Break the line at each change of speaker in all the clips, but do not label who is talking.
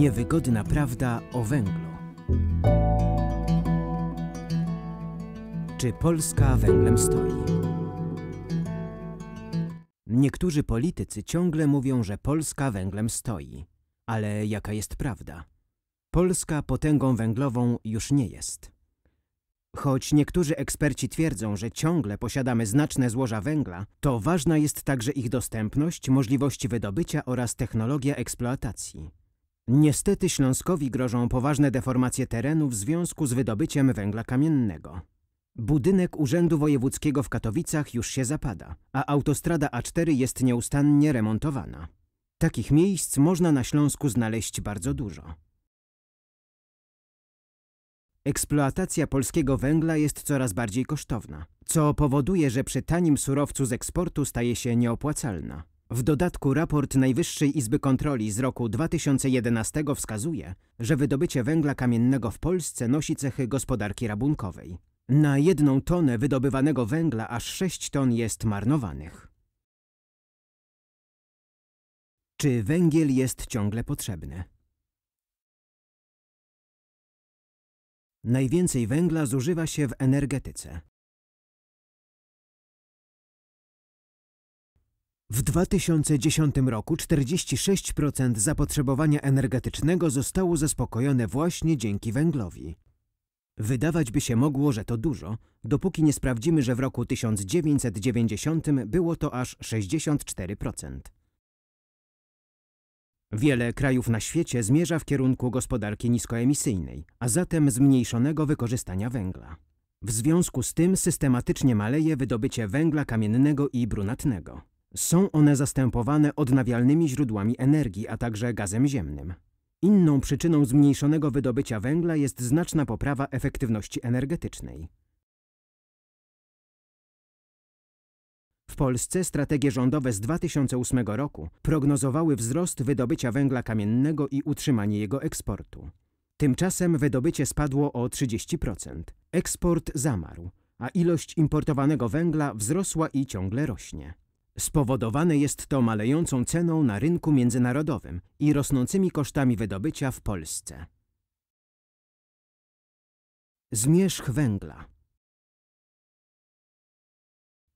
Niewygodna prawda o węglu. Czy Polska węglem stoi? Niektórzy politycy ciągle mówią, że Polska węglem stoi. Ale jaka jest prawda? Polska potęgą węglową już nie jest. Choć niektórzy eksperci twierdzą, że ciągle posiadamy znaczne złoża węgla, to ważna jest także ich dostępność, możliwości wydobycia oraz technologia eksploatacji. Niestety Śląskowi grożą poważne deformacje terenu w związku z wydobyciem węgla kamiennego. Budynek Urzędu Wojewódzkiego w Katowicach już się zapada, a autostrada A4 jest nieustannie remontowana. Takich miejsc można na Śląsku znaleźć bardzo dużo. Eksploatacja polskiego węgla jest coraz bardziej kosztowna, co powoduje, że przy tanim surowcu z eksportu staje się nieopłacalna. W dodatku raport Najwyższej Izby Kontroli z roku 2011 wskazuje, że wydobycie węgla kamiennego w Polsce nosi cechy gospodarki rabunkowej. Na jedną tonę wydobywanego węgla aż 6 ton jest marnowanych. Czy węgiel jest ciągle potrzebny? Najwięcej węgla zużywa się w energetyce. W 2010 roku 46% zapotrzebowania energetycznego zostało zaspokojone właśnie dzięki węglowi. Wydawać by się mogło, że to dużo, dopóki nie sprawdzimy, że w roku 1990 było to aż 64%. Wiele krajów na świecie zmierza w kierunku gospodarki niskoemisyjnej, a zatem zmniejszonego wykorzystania węgla. W związku z tym systematycznie maleje wydobycie węgla kamiennego i brunatnego. Są one zastępowane odnawialnymi źródłami energii, a także gazem ziemnym. Inną przyczyną zmniejszonego wydobycia węgla jest znaczna poprawa efektywności energetycznej. W Polsce strategie rządowe z 2008 roku prognozowały wzrost wydobycia węgla kamiennego i utrzymanie jego eksportu. Tymczasem wydobycie spadło o 30%. Eksport zamarł, a ilość importowanego węgla wzrosła i ciągle rośnie. Spowodowane jest to malejącą ceną na rynku międzynarodowym i rosnącymi kosztami wydobycia w Polsce. Zmierzch węgla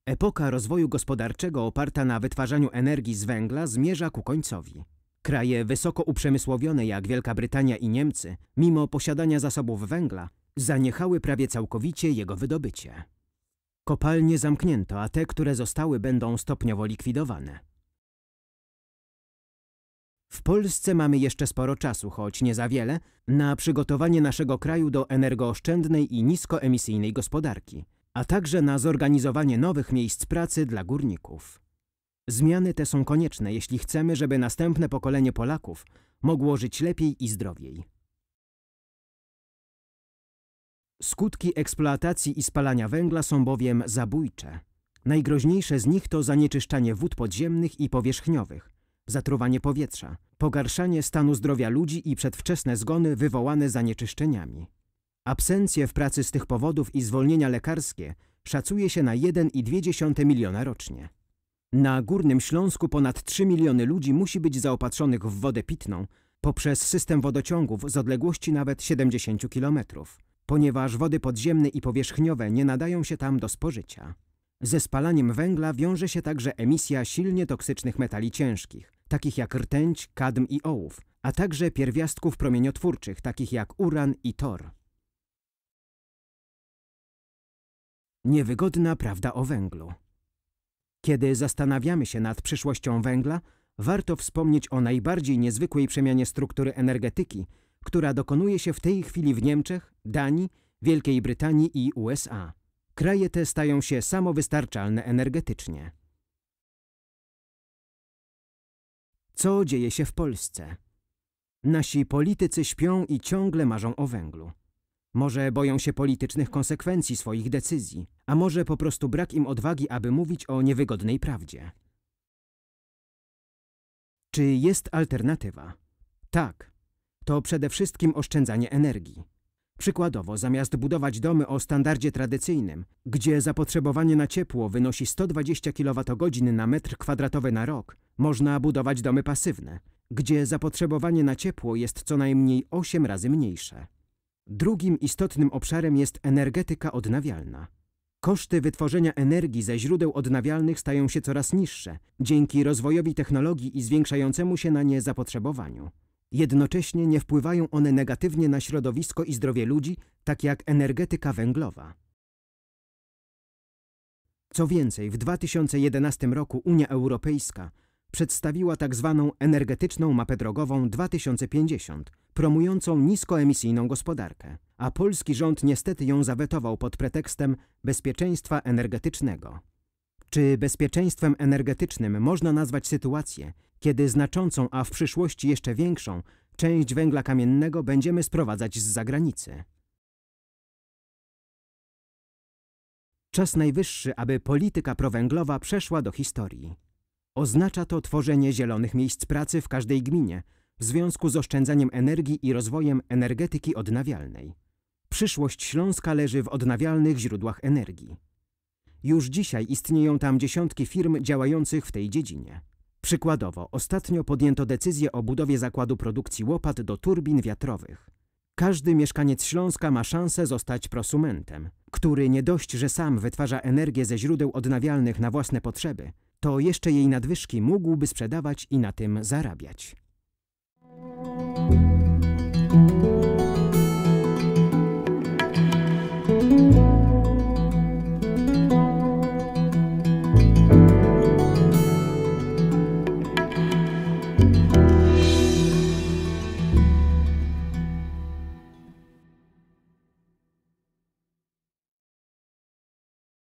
Epoka rozwoju gospodarczego oparta na wytwarzaniu energii z węgla zmierza ku końcowi. Kraje wysoko uprzemysłowione jak Wielka Brytania i Niemcy, mimo posiadania zasobów węgla, zaniechały prawie całkowicie jego wydobycie. Kopalnie zamknięto, a te, które zostały, będą stopniowo likwidowane. W Polsce mamy jeszcze sporo czasu, choć nie za wiele, na przygotowanie naszego kraju do energooszczędnej i niskoemisyjnej gospodarki, a także na zorganizowanie nowych miejsc pracy dla górników. Zmiany te są konieczne, jeśli chcemy, żeby następne pokolenie Polaków mogło żyć lepiej i zdrowiej. Skutki eksploatacji i spalania węgla są bowiem zabójcze. Najgroźniejsze z nich to zanieczyszczanie wód podziemnych i powierzchniowych, zatruwanie powietrza, pogarszanie stanu zdrowia ludzi i przedwczesne zgony wywołane zanieczyszczeniami. Absencje w pracy z tych powodów i zwolnienia lekarskie szacuje się na 1,2 miliona rocznie. Na Górnym Śląsku ponad 3 miliony ludzi musi być zaopatrzonych w wodę pitną poprzez system wodociągów z odległości nawet 70 kilometrów ponieważ wody podziemne i powierzchniowe nie nadają się tam do spożycia. Ze spalaniem węgla wiąże się także emisja silnie toksycznych metali ciężkich, takich jak rtęć, kadm i ołów, a także pierwiastków promieniotwórczych, takich jak uran i tor. Niewygodna prawda o węglu. Kiedy zastanawiamy się nad przyszłością węgla, warto wspomnieć o najbardziej niezwykłej przemianie struktury energetyki – która dokonuje się w tej chwili w Niemczech, Danii, Wielkiej Brytanii i USA. Kraje te stają się samowystarczalne energetycznie. Co dzieje się w Polsce? Nasi politycy śpią i ciągle marzą o węglu. Może boją się politycznych konsekwencji swoich decyzji, a może po prostu brak im odwagi, aby mówić o niewygodnej prawdzie. Czy jest alternatywa? Tak, to przede wszystkim oszczędzanie energii. Przykładowo, zamiast budować domy o standardzie tradycyjnym, gdzie zapotrzebowanie na ciepło wynosi 120 kWh na metr kwadratowy na rok, można budować domy pasywne, gdzie zapotrzebowanie na ciepło jest co najmniej 8 razy mniejsze. Drugim istotnym obszarem jest energetyka odnawialna. Koszty wytworzenia energii ze źródeł odnawialnych stają się coraz niższe dzięki rozwojowi technologii i zwiększającemu się na nie zapotrzebowaniu jednocześnie nie wpływają one negatywnie na środowisko i zdrowie ludzi, tak jak energetyka węglowa. Co więcej, w 2011 roku Unia Europejska przedstawiła tzw. Tak energetyczną mapę drogową 2050, promującą niskoemisyjną gospodarkę, a polski rząd niestety ją zawetował pod pretekstem bezpieczeństwa energetycznego. Czy bezpieczeństwem energetycznym można nazwać sytuację, kiedy znaczącą, a w przyszłości jeszcze większą, część węgla kamiennego będziemy sprowadzać z zagranicy. Czas najwyższy, aby polityka prowęglowa przeszła do historii. Oznacza to tworzenie zielonych miejsc pracy w każdej gminie w związku z oszczędzaniem energii i rozwojem energetyki odnawialnej. Przyszłość Śląska leży w odnawialnych źródłach energii. Już dzisiaj istnieją tam dziesiątki firm działających w tej dziedzinie. Przykładowo, ostatnio podjęto decyzję o budowie zakładu produkcji łopat do turbin wiatrowych. Każdy mieszkaniec Śląska ma szansę zostać prosumentem, który nie dość, że sam wytwarza energię ze źródeł odnawialnych na własne potrzeby, to jeszcze jej nadwyżki mógłby sprzedawać i na tym zarabiać.